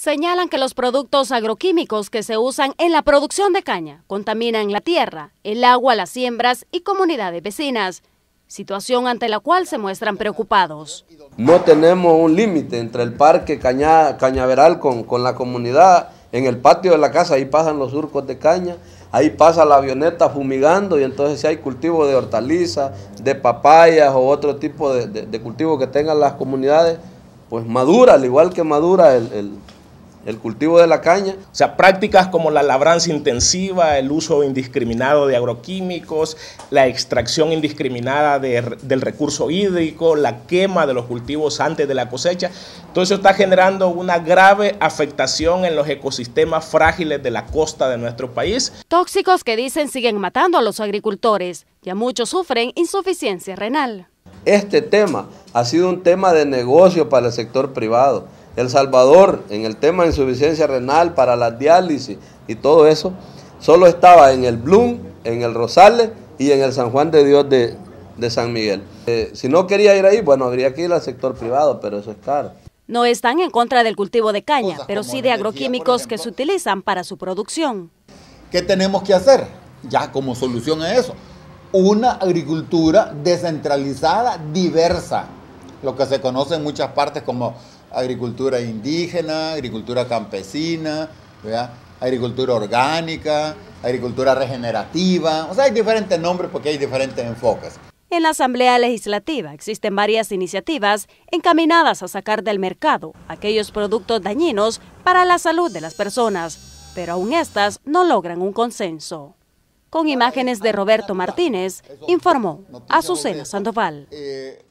señalan que los productos agroquímicos que se usan en la producción de caña contaminan la tierra, el agua, las siembras y comunidades vecinas, situación ante la cual se muestran preocupados. No tenemos un límite entre el parque cañaveral con, la comunidad, en el patio de la casa ahí pasan los surcos de caña, ahí pasa la avioneta fumigando y entonces si hay cultivo de hortalizas, de papayas o otro tipo de, cultivo que tengan las comunidades, pues madura, al igual que madura el el cultivo de la caña. O sea, prácticas como la labranza intensiva, el uso indiscriminado de agroquímicos, la extracción indiscriminada del recurso hídrico, la quema de los cultivos antes de la cosecha. Todo eso está generando una grave afectación en los ecosistemas frágiles de la costa de nuestro país. Tóxicos que dicen siguen matando a los agricultores. Ya muchos sufren insuficiencia renal. Este tema ha sido un tema de negocio para el sector privado el Salvador en el tema de insuficiencia renal para la diálisis y todo eso, solo estaba en el Bloom, en el Rosales y en el San Juan de Dios de, San Miguel. Eh, si no quería ir ahí, bueno, habría que ir al sector privado, pero eso es caro. No están en contra del cultivo de caña, pero sí de agroquímicos que se utilizan para su producción. ¿Qué tenemos que hacer? Ya como solución a eso, una agricultura descentralizada, diversa, lo que se conoce en muchas partes como agricultura indígena, agricultura campesina, agricultura orgánica, agricultura regenerativa, o sea, hay diferentes nombres porque hay diferentes enfoques. En la Asamblea Legislativa existen varias iniciativas encaminadas a sacar del mercado aquellos productos dañinos para la salud de las personas, pero aún estas no logran un consenso. Con imágenes de Roberto Martínez, informó Azucena Sandoval. Eh,